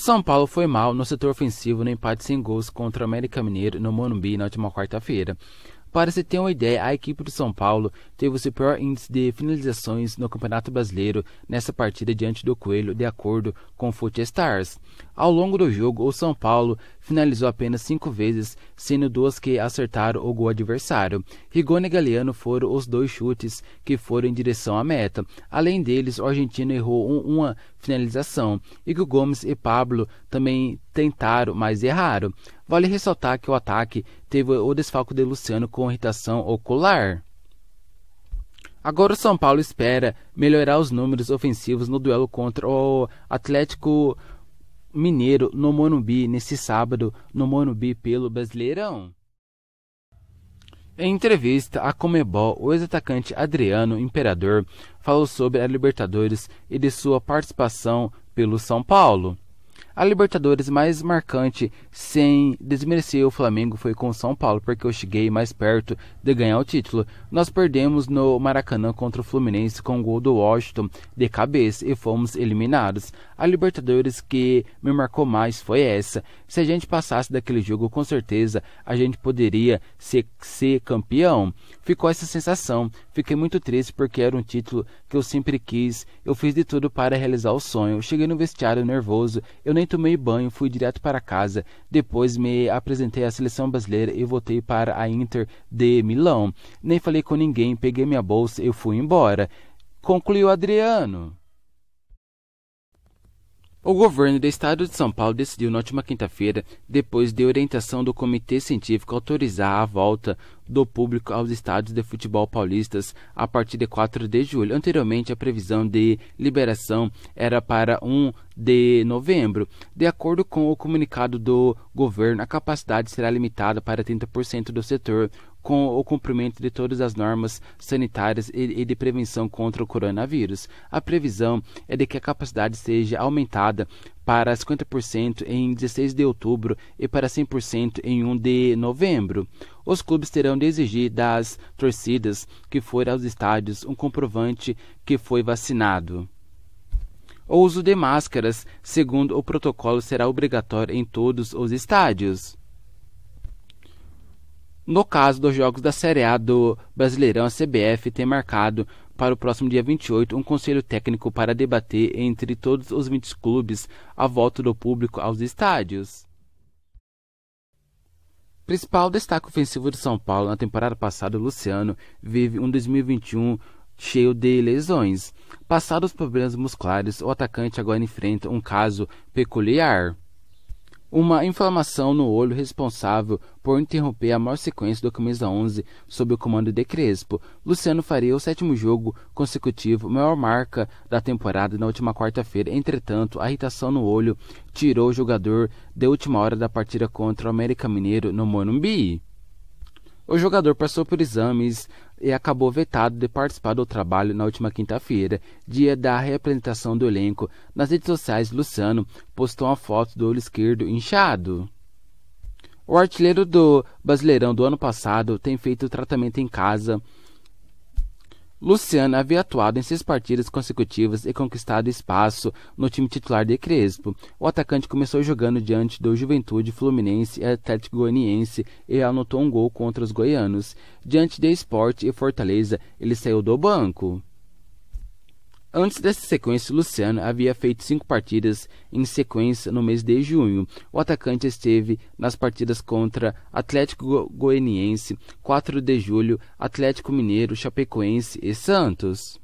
São Paulo foi mal no setor ofensivo no empate sem gols contra o América Mineiro no Morumbi na última quarta-feira. Para se ter uma ideia, a equipe do São Paulo teve o seu pior índice de finalizações no Campeonato Brasileiro nessa partida diante do Coelho, de acordo com o Foot Stars. Ao longo do jogo, o São Paulo finalizou apenas cinco vezes, sendo duas que acertaram o gol adversário. Rigoni e Galeano foram os dois chutes que foram em direção à meta. Além deles, o argentino errou um, uma finalização. Igor Gomes e Pablo também tentaram, mas erraram. Vale ressaltar que o ataque teve o desfalco de Luciano com irritação ocular. Agora o São Paulo espera melhorar os números ofensivos no duelo contra o Atlético Mineiro no Morumbi nesse sábado no Morumbi pelo Brasileirão. Em entrevista à Comebol, o ex-atacante Adriano Imperador falou sobre a Libertadores e de sua participação pelo São Paulo. A Libertadores mais marcante, sem desmerecer o Flamengo, foi com o São Paulo, porque eu cheguei mais perto de ganhar o título. Nós perdemos no Maracanã contra o Fluminense com o gol do Washington de cabeça e fomos eliminados. A Libertadores que me marcou mais foi essa. Se a gente passasse daquele jogo, com certeza a gente poderia ser, ser campeão. Ficou essa sensação. Fiquei muito triste porque era um título que eu sempre quis. Eu fiz de tudo para realizar o sonho. Cheguei no vestiário nervoso, eu nem tomei banho, fui direto para casa. Depois me apresentei à seleção brasileira e votei para a Inter de Milão. Nem falei com ninguém, peguei minha bolsa e fui embora. Concluiu Adriano. O governo do estado de São Paulo decidiu na última quinta-feira, depois de orientação do comitê científico, autorizar a volta do público aos estádios de futebol paulistas a partir de 4 de julho. Anteriormente, a previsão de liberação era para 1 de novembro. De acordo com o comunicado do governo, a capacidade será limitada para 30% do setor, com o cumprimento de todas as normas sanitárias e, de prevenção contra o coronavírus. A previsão é de que a capacidade seja aumentada para 50% em 16 de outubro e para 100% em 1 de novembro. Os clubes terão de exigir das torcidas que forem aos estádios um comprovante que foi vacinado. O uso de máscaras, segundo o protocolo, será obrigatório em todos os estádios. No caso dos jogos da Série A do Brasileirão, a CBF tem marcado para o próximo dia 28 um conselho técnico para debater entre todos os 20 clubes a volta do público aos estádios. Principal destaque ofensivo de São Paulo na temporada passada, Luciano vive um 2021 cheio de lesões. Passados os problemas musculares, o atacante agora enfrenta um caso peculiar. Uma inflamação no olho responsável por interromper a maior sequência do Camisa 11 sob o comando de Crespo. Luciano faria o sétimo jogo consecutivo, maior marca da temporada na última quarta-feira. Entretanto, a irritação no olho tirou o jogador da última hora da partida contra o América Mineiro no Morumbi. O jogador passou por exames e acabou vetado de participar do trabalho na última quinta-feira, dia da representação do elenco. Nas redes sociais, Luciano postou uma foto do olho esquerdo inchado. O artilheiro do Brasileirão do ano passado tem feito tratamento em casa Luciano havia atuado em seis partidas consecutivas e conquistado espaço no time titular de Crespo. O atacante começou jogando diante do Juventude Fluminense e Atlético Goianiense e anotou um gol contra os goianos. Diante de Esporte e Fortaleza, ele saiu do banco. Antes dessa sequência, Luciano havia feito cinco partidas em sequência no mês de junho. O atacante esteve nas partidas contra Atlético Goianiense, 4 de julho, Atlético Mineiro, Chapecoense e Santos.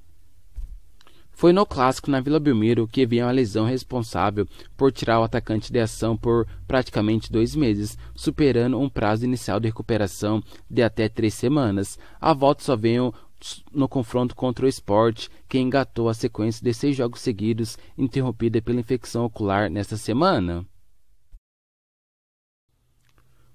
Foi no clássico na Vila Belmiro que veio a lesão responsável por tirar o atacante de ação por praticamente dois meses, superando um prazo inicial de recuperação de até três semanas. A volta só veio no confronto contra o esporte, que engatou a sequência de seis jogos seguidos, interrompida pela infecção ocular nesta semana.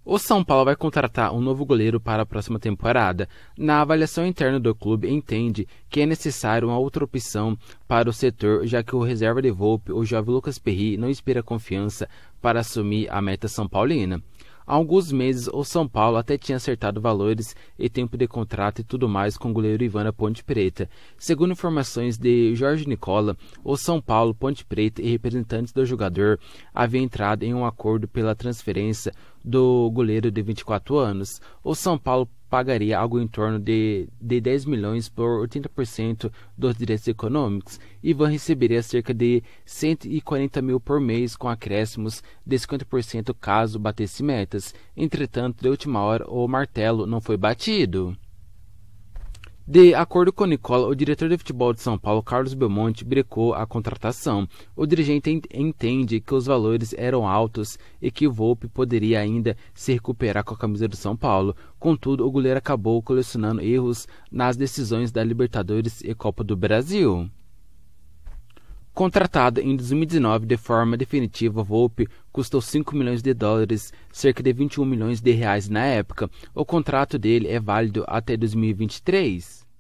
O São Paulo vai contratar um novo goleiro para a próxima temporada. Na avaliação interna do clube, entende que é necessário uma outra opção para o setor, já que o reserva de Volpe, o jovem Lucas Perry, não inspira confiança para assumir a meta são paulina. Há alguns meses, o São Paulo até tinha acertado valores e tempo de contrato e tudo mais com o goleiro Ivana Ponte Preta. Segundo informações de Jorge Nicola, o São Paulo, Ponte Preta e representantes do jogador haviam entrado em um acordo pela transferência do goleiro de 24 anos. O São Paulo pagaria algo em torno de, de 10 milhões por 80% dos direitos econômicos. Ivan receberia cerca de 140 mil por mês, com acréscimos de 50% caso batesse metas. Entretanto, de última hora, o martelo não foi batido. De acordo com Nicola, o diretor de futebol de São Paulo, Carlos Belmonte, brecou a contratação. O dirigente entende que os valores eram altos e que o Volpe poderia ainda se recuperar com a camisa do São Paulo. Contudo, o goleiro acabou colecionando erros nas decisões da Libertadores e Copa do Brasil. Contratada em 2019 de forma definitiva, Volpe custou 5 milhões de dólares, cerca de 21 milhões de reais na época. O contrato dele é válido até 2023.